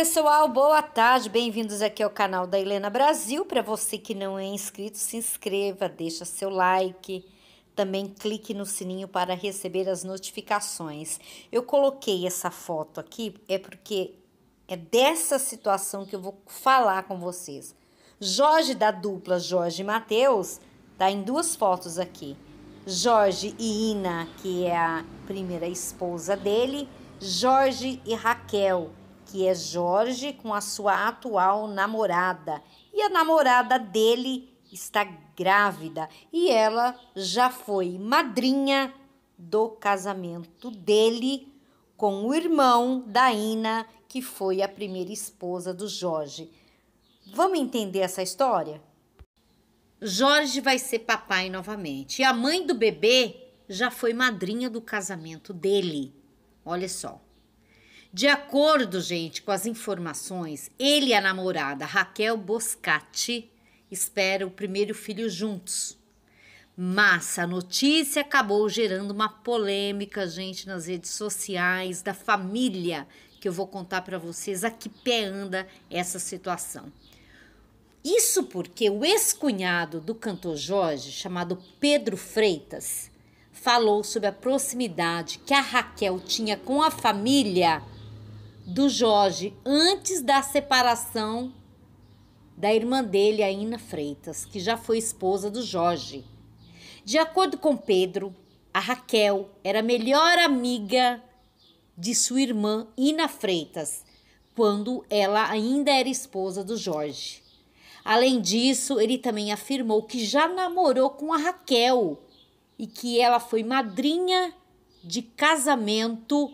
pessoal, boa tarde, bem-vindos aqui ao canal da Helena Brasil. Para você que não é inscrito, se inscreva, deixa seu like, também clique no sininho para receber as notificações. Eu coloquei essa foto aqui é porque é dessa situação que eu vou falar com vocês. Jorge da dupla Jorge e Matheus tá em duas fotos aqui. Jorge e Ina, que é a primeira esposa dele, Jorge e Raquel que é Jorge com a sua atual namorada. E a namorada dele está grávida e ela já foi madrinha do casamento dele com o irmão da Ina, que foi a primeira esposa do Jorge. Vamos entender essa história? Jorge vai ser papai novamente. E a mãe do bebê já foi madrinha do casamento dele. Olha só. De acordo, gente, com as informações, ele e a namorada Raquel Boscati esperam o primeiro filho juntos. Mas a notícia acabou gerando uma polêmica, gente, nas redes sociais da família, que eu vou contar para vocês a que pé anda essa situação. Isso porque o ex-cunhado do cantor Jorge, chamado Pedro Freitas, falou sobre a proximidade que a Raquel tinha com a família do Jorge antes da separação da irmã dele, a Ina Freitas, que já foi esposa do Jorge. De acordo com Pedro, a Raquel era a melhor amiga de sua irmã Ina Freitas, quando ela ainda era esposa do Jorge. Além disso, ele também afirmou que já namorou com a Raquel e que ela foi madrinha de casamento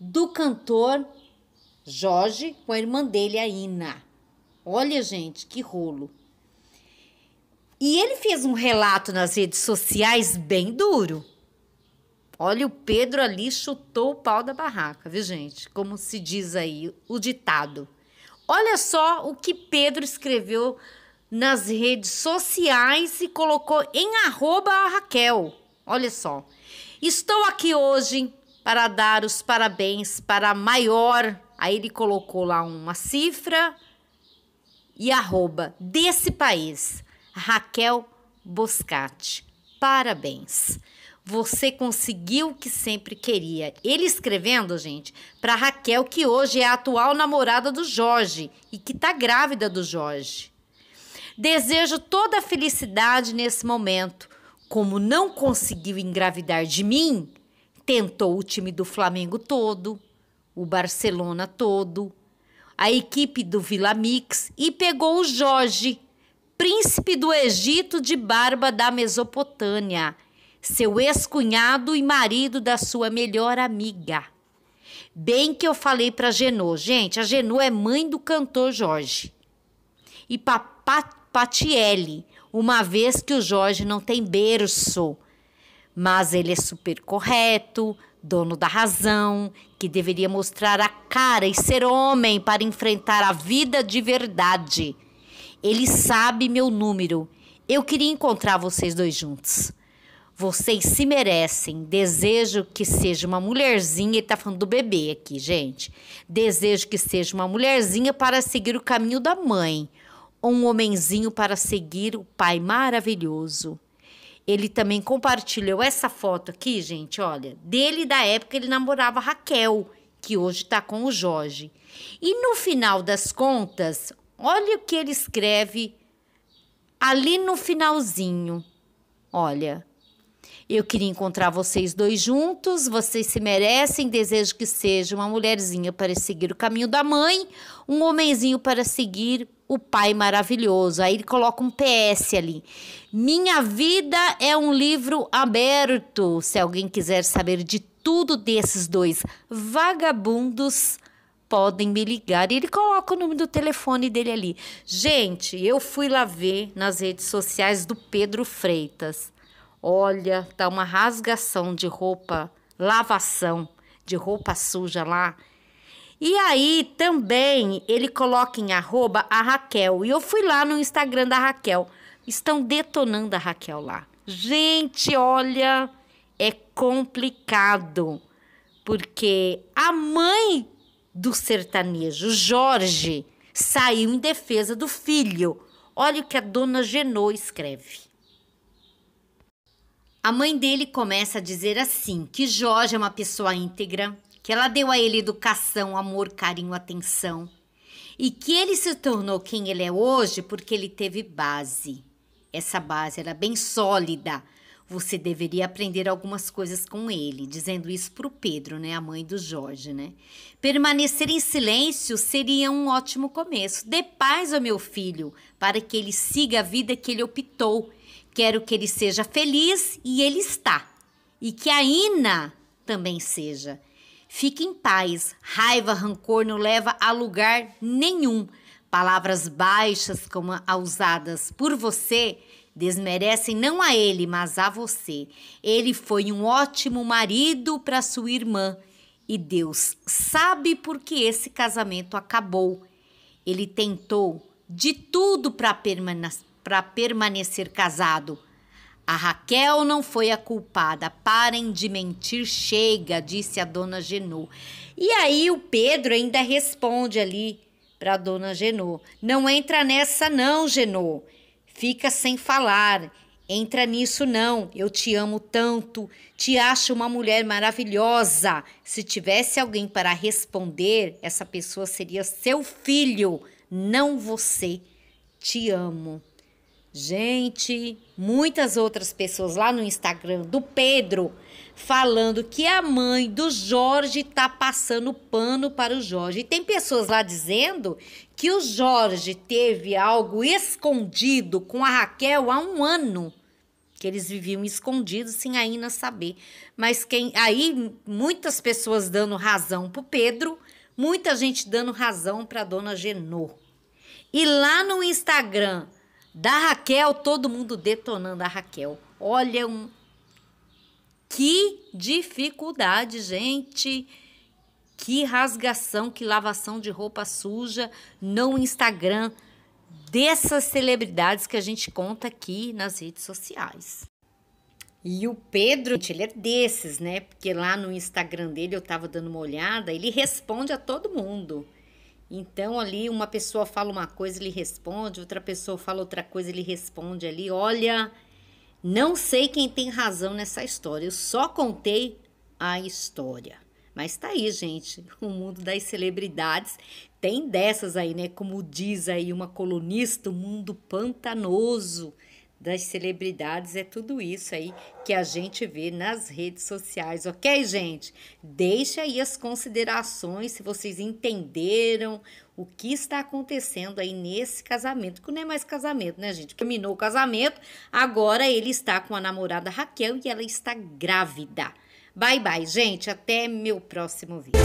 do cantor Jorge com a irmã dele, a Ina. Olha, gente, que rolo. E ele fez um relato nas redes sociais bem duro. Olha, o Pedro ali chutou o pau da barraca, viu, gente? Como se diz aí o ditado. Olha só o que Pedro escreveu nas redes sociais e colocou em arroba a Raquel. Olha só. Estou aqui hoje para dar os parabéns para a maior Aí ele colocou lá uma cifra e arroba desse país, Raquel Boscati. Parabéns. Você conseguiu o que sempre queria. Ele escrevendo, gente, para Raquel, que hoje é a atual namorada do Jorge e que está grávida do Jorge. Desejo toda a felicidade nesse momento. Como não conseguiu engravidar de mim, tentou o time do Flamengo todo o Barcelona todo, a equipe do Vila Mix e pegou o Jorge, príncipe do Egito de barba da Mesopotâmia, seu ex-cunhado e marido da sua melhor amiga. Bem que eu falei para Genô, gente, a Genô é mãe do cantor Jorge. E para Patielli, uma vez que o Jorge não tem berço mas ele é super correto, dono da razão, que deveria mostrar a cara e ser homem para enfrentar a vida de verdade. Ele sabe meu número. Eu queria encontrar vocês dois juntos. Vocês se merecem. Desejo que seja uma mulherzinha. Ele tá falando do bebê aqui, gente. Desejo que seja uma mulherzinha para seguir o caminho da mãe. Ou um homenzinho para seguir o pai maravilhoso ele também compartilhou essa foto aqui, gente, olha, dele da época ele namorava Raquel, que hoje está com o Jorge. E no final das contas, olha o que ele escreve ali no finalzinho. Olha, eu queria encontrar vocês dois juntos, vocês se merecem, desejo que seja uma mulherzinha para seguir o caminho da mãe, um homenzinho para seguir o Pai Maravilhoso. Aí ele coloca um PS ali. Minha vida é um livro aberto. Se alguém quiser saber de tudo desses dois vagabundos, podem me ligar. E ele coloca o número do telefone dele ali. Gente, eu fui lá ver nas redes sociais do Pedro Freitas. Olha, tá uma rasgação de roupa, lavação de roupa suja lá e aí também ele coloca em arroba a Raquel. E eu fui lá no Instagram da Raquel. Estão detonando a Raquel lá. Gente, olha, é complicado. Porque a mãe do sertanejo, Jorge, saiu em defesa do filho. Olha o que a dona Genô escreve. A mãe dele começa a dizer assim: que Jorge é uma pessoa íntegra, que ela deu a ele educação, amor, carinho, atenção. E que ele se tornou quem ele é hoje porque ele teve base. Essa base era bem sólida. Você deveria aprender algumas coisas com ele, dizendo isso para o Pedro, né, a mãe do Jorge, né? Permanecer em silêncio seria um ótimo começo. Dê paz ao meu filho, para que ele siga a vida que ele optou. Quero que ele seja feliz e ele está. E que a Ina também seja. Fique em paz. Raiva, rancor não leva a lugar nenhum. Palavras baixas como usadas por você desmerecem não a ele, mas a você. Ele foi um ótimo marido para sua irmã e Deus sabe por que esse casamento acabou. Ele tentou de tudo para permane permanecer casado a Raquel não foi a culpada. Parem de mentir, chega, disse a dona Genô. E aí o Pedro ainda responde ali para dona Genô: Não entra nessa, não, Genô. Fica sem falar. Entra nisso, não. Eu te amo tanto. Te acho uma mulher maravilhosa. Se tivesse alguém para responder, essa pessoa seria seu filho, não você. Te amo. Gente, muitas outras pessoas lá no Instagram do Pedro falando que a mãe do Jorge tá passando pano para o Jorge. E tem pessoas lá dizendo que o Jorge teve algo escondido com a Raquel há um ano. Que eles viviam escondidos sem ainda saber. Mas quem. Aí muitas pessoas dando razão pro Pedro, muita gente dando razão pra dona Genô. E lá no Instagram da Raquel, todo mundo detonando a Raquel. Olha um que dificuldade, gente. Que rasgação, que lavação de roupa suja no Instagram dessas celebridades que a gente conta aqui nas redes sociais. E o Pedro, gente, ele é desses, né? Porque lá no Instagram dele eu tava dando uma olhada, ele responde a todo mundo. Então, ali, uma pessoa fala uma coisa, ele responde, outra pessoa fala outra coisa, ele responde ali. Olha, não sei quem tem razão nessa história, eu só contei a história. Mas tá aí, gente, o mundo das celebridades tem dessas aí, né? Como diz aí uma colunista, o mundo pantanoso das celebridades, é tudo isso aí que a gente vê nas redes sociais, ok, gente? Deixa aí as considerações se vocês entenderam o que está acontecendo aí nesse casamento, que não é mais casamento, né, gente? Terminou o casamento, agora ele está com a namorada Raquel e ela está grávida. Bye, bye, gente. Até meu próximo vídeo.